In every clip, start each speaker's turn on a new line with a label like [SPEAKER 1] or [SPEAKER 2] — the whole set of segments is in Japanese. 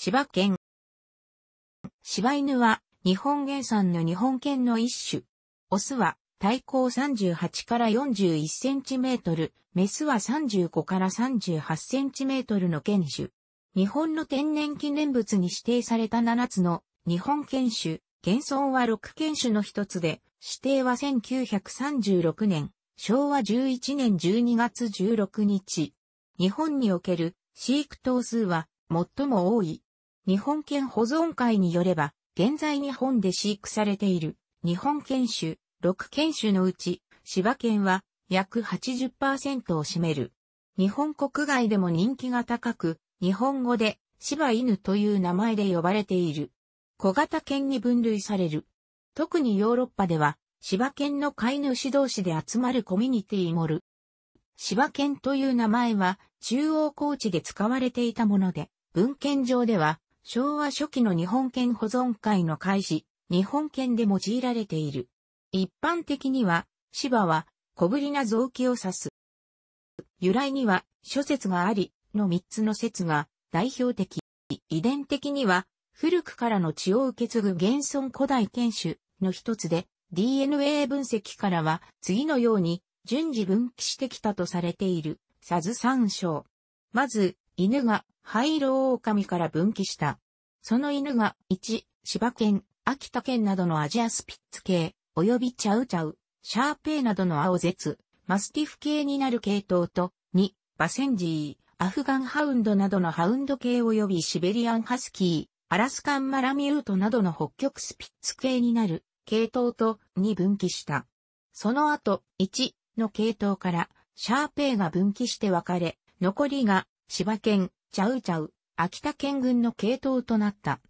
[SPEAKER 1] 柴犬。柴犬は日本原産の日本犬の一種。オスは体高38から41センチメートル、メスは35から38センチメートルの犬種。日本の天然記念物に指定された7つの日本犬種、現存は6犬種の一つで、指定は1936年、昭和11年12月16日。日本における飼育頭数は最も多い日本犬保存会によれば、現在日本で飼育されている日本犬種、6犬種のうち、柴犬は約80%を占める。日本国外でも人気が高く、日本語で柴犬という名前で呼ばれている。小型犬に分類される。特にヨーロッパでは、柴犬の飼い主同士で集まるコミュニティモル。柴犬という名前は中央高地で使われていたもので、文献上では昭和初期の日本犬保存会の開始、日本犬で用いられている。一般的には、芝は小ぶりな臓器を指す。由来には諸説があり、の三つの説が代表的。遺伝的には、古くからの血を受け継ぐ現存古代犬種の一つで、DNA 分析からは次のように順次分岐してきたとされている、サズ三章。まず、犬が灰色狼から分岐した。その犬が、1、芝犬、秋田県などのアジアスピッツ系、及びチャウチャウ、シャーペーなどの青絶、マスティフ系になる系統と、2、バセンジー、アフガンハウンドなどのハウンド系及びシベリアンハスキー、アラスカンマラミュートなどの北極スピッツ系になる系統と2分岐した。その後、1の系統からシャーペーが分岐して分かれ、残りが芝犬、チャウチャウ、秋田県軍の系統となった。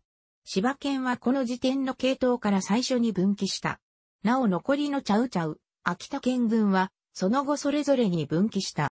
[SPEAKER 1] 柴県はこの時点の系統から最初に分岐した。なお残りのチャウチャウ、秋田県軍は、その後それぞれに分岐した。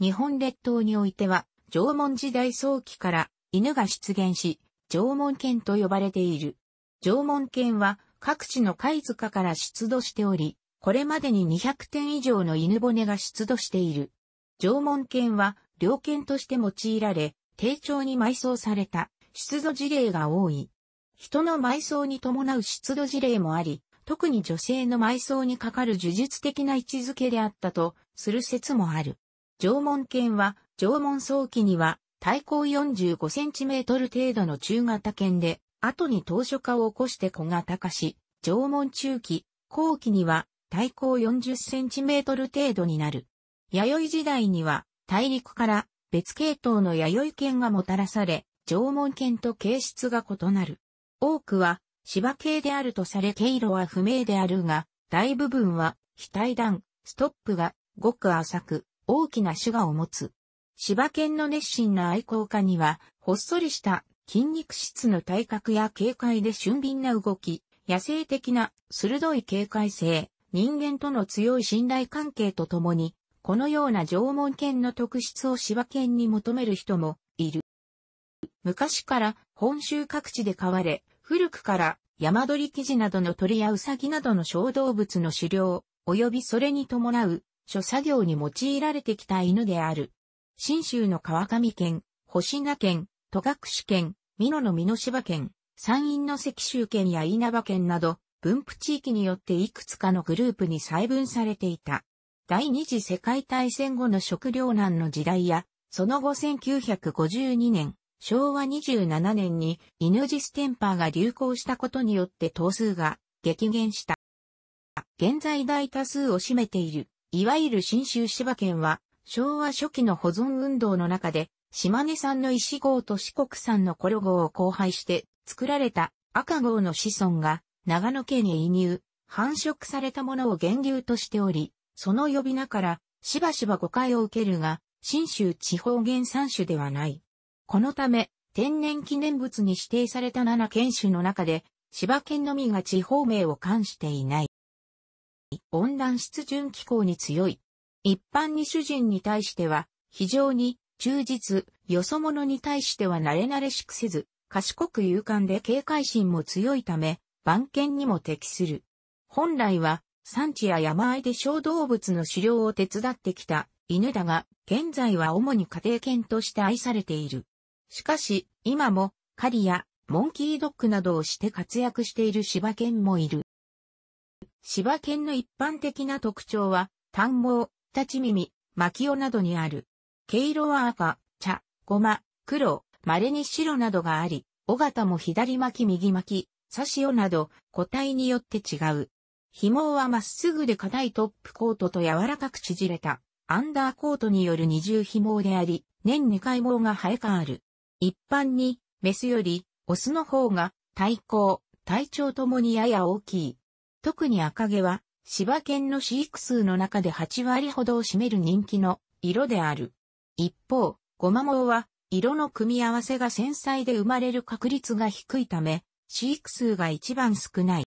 [SPEAKER 1] 日本列島においては、縄文時代早期から犬が出現し、縄文県と呼ばれている。縄文県は各地の貝塚から出土しており、これまでに200点以上の犬骨が出土している。縄文犬は猟犬として用いられ、丁重に埋葬された出土事例が多い。人の埋葬に伴う出土事例もあり、特に女性の埋葬にかかる呪術的な位置づけであったとする説もある。縄文犬は、縄文早期には、体高4 5トル程度の中型犬で、後に当初化を起こして小型化し、縄文中期、後期には、体高4 0トル程度になる。弥生時代には、大陸から別系統の弥生犬がもたらされ、縄文犬と形質が異なる。多くは芝系であるとされ経路は不明であるが、大部分は非段、ストップがごく浅く大きな種がを持つ。芝犬の熱心な愛好家には、ほっそりした筋肉質の体格や軽快で俊敏な動き、野生的な鋭い警戒性、人間との強い信頼関係とともに、このような縄文犬の特質を柴犬に求める人もいる。昔から本州各地で飼われ、古くから山鳥生地などの鳥やウサギなどの小動物の狩猟、及びそれに伴う諸作業に用いられてきた犬である。新州の川上県、星名県、戸隠県、美濃の美濃芝県、山陰の関州県や稲葉県など、分布地域によっていくつかのグループに細分されていた。第二次世界大戦後の食糧難の時代や、その後1952年、昭和27年にイヌジステンパーが流行したことによって頭数が激減した。現在大多数を占めている、いわゆる新州柴県は、昭和初期の保存運動の中で、島根産の石号と四国産のコロ号を交配して作られた赤号の子孫が長野県へ移入、繁殖されたものを源流としており、その呼び名から、しばしば誤解を受けるが、新州地方原産種ではない。このため、天然記念物に指定された7県種の中で、芝県のみが地方名を冠していない。温暖湿潤気候に強い。一般に主人に対しては、非常に忠実、よそ者に対しては慣れ慣れしくせず、賢く勇敢で警戒心も強いため、番犬にも適する。本来は、産地や山あいで小動物の狩猟を手伝ってきた犬だが、現在は主に家庭犬として愛されている。しかし、今も、狩りや、モンキードッグなどをして活躍している柴犬もいる。柴犬の一般的な特徴は、短毛、立ち耳、巻き尾などにある。毛色は赤、茶、ごま、黒、稀に白などがあり、尾形も左巻き右巻き、差し尾など、個体によって違う。紐はまっすぐで硬いトップコートと柔らかく縮れたアンダーコートによる二重紐であり、年2回毛が生え変わる。一般に、メスより、オスの方が、体高、体長ともにやや大きい。特に赤毛は、柴犬の飼育数の中で8割ほどを占める人気の色である。一方、ゴマ毛は、色の組み合わせが繊細で生まれる確率が低いため、飼育数が一番少ない。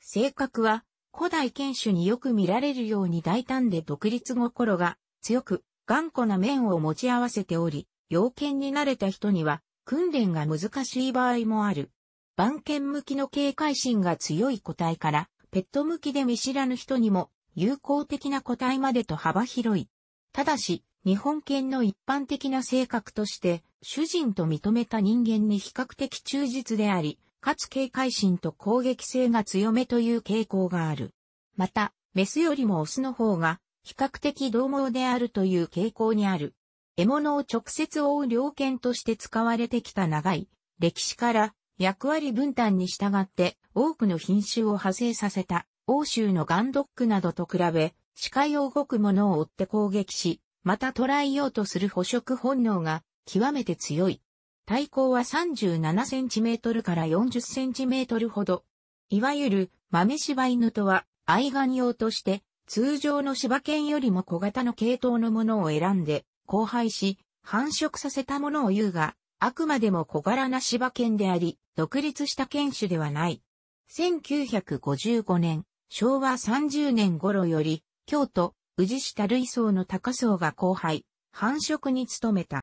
[SPEAKER 1] 性格は、古代剣種によく見られるように大胆で独立心が強く頑固な面を持ち合わせており、要件に慣れた人には訓練が難しい場合もある。番犬向きの警戒心が強い個体から、ペット向きで見知らぬ人にも友好的な個体までと幅広い。ただし、日本犬の一般的な性格として、主人と認めた人間に比較的忠実であり、かつ警戒心と攻撃性が強めという傾向がある。また、メスよりもオスの方が比較的獰猛であるという傾向にある。獲物を直接追う猟犬として使われてきた長い歴史から役割分担に従って多くの品種を派生させた欧州のガンドックなどと比べ視界を動くものを追って攻撃し、また捕らえようとする捕食本能が極めて強い。体高は37センチメートルから40センチメートルほど。いわゆる豆柴犬とは愛玩用として通常の柴犬よりも小型の系統のものを選んで交配し繁殖させたものを言うがあくまでも小柄な柴犬であり独立した犬種ではない。1955年昭和30年頃より京都宇治市類層の高層が交配繁殖に努めた。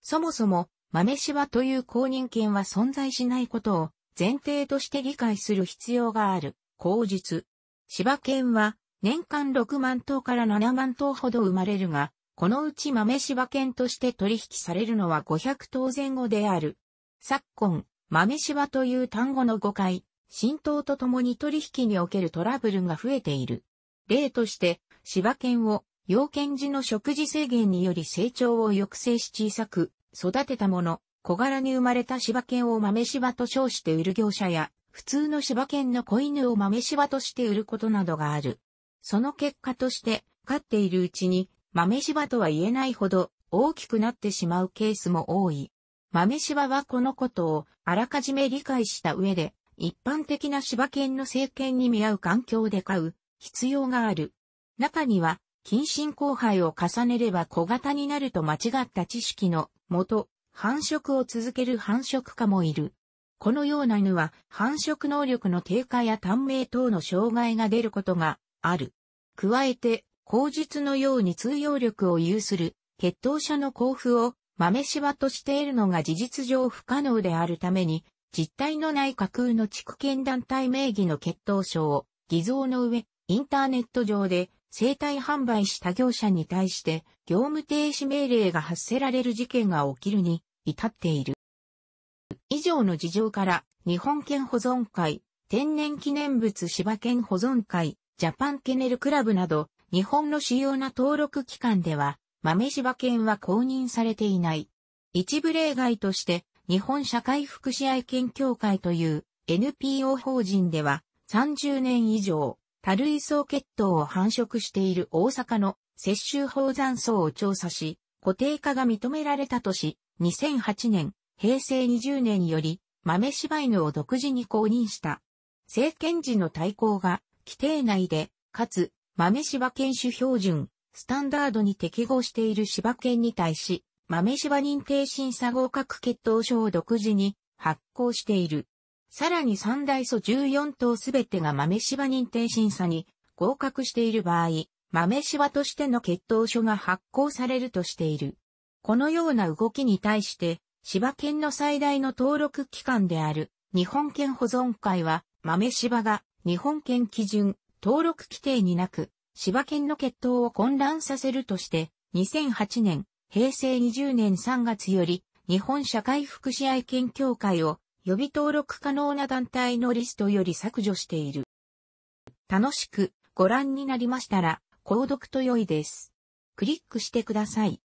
[SPEAKER 1] そもそも豆柴という公認権は存在しないことを前提として理解する必要がある、口述。柴犬は年間6万頭から7万頭ほど生まれるが、このうち豆柴犬として取引されるのは500頭前後である。昨今、豆柴という単語の誤解、浸透とともに取引におけるトラブルが増えている。例として、柴犬を、要犬時の食事制限により成長を抑制し小さく、育てたもの、小柄に生まれた柴犬を豆柴と称して売る業者や、普通の柴犬の子犬を豆柴として売ることなどがある。その結果として、飼っているうちに、豆柴とは言えないほど大きくなってしまうケースも多い。豆柴はこのことをあらかじめ理解した上で、一般的な柴犬の政権に見合う環境で飼う必要がある。中には、近親交配を重ねれば小型になると間違った知識の元、繁殖を続ける繁殖家もいる。このような犬は繁殖能力の低下や短命等の障害が出ることがある。加えて、口述のように通用力を有する血統者の交付を豆柴としているのが事実上不可能であるために、実体のない架空の地区圏団体名義の血統書を偽造の上、インターネット上で生体販売した業者に対して業務停止命令が発せられる事件が起きるに至っている。以上の事情から日本県保存会、天然記念物芝県保存会、ジャパンケネルクラブなど日本の主要な登録機関では豆芝犬は公認されていない。一部例外として日本社会福祉愛犬協会という NPO 法人では30年以上多類層血統を繁殖している大阪の雪州宝山層を調査し、固定化が認められたとし、2008年、平成20年より、豆柴犬を独自に公認した。政権時の対抗が、規定内で、かつ、豆柴犬種標準、スタンダードに適合している柴犬に対し、豆柴認定審査合格血統書を独自に発行している。さらに三大素14頭すべてが豆柴認定審査に合格している場合、豆柴としての血統書が発行されるとしている。このような動きに対して、柴犬の最大の登録機関である日本犬保存会は豆柴が日本犬基準登録規定になく柴犬の血統を混乱させるとして2008年平成20年3月より日本社会福祉愛犬協会を予備登録可能な団体のリストより削除している。楽しくご覧になりましたら、購読と良いです。クリックしてください。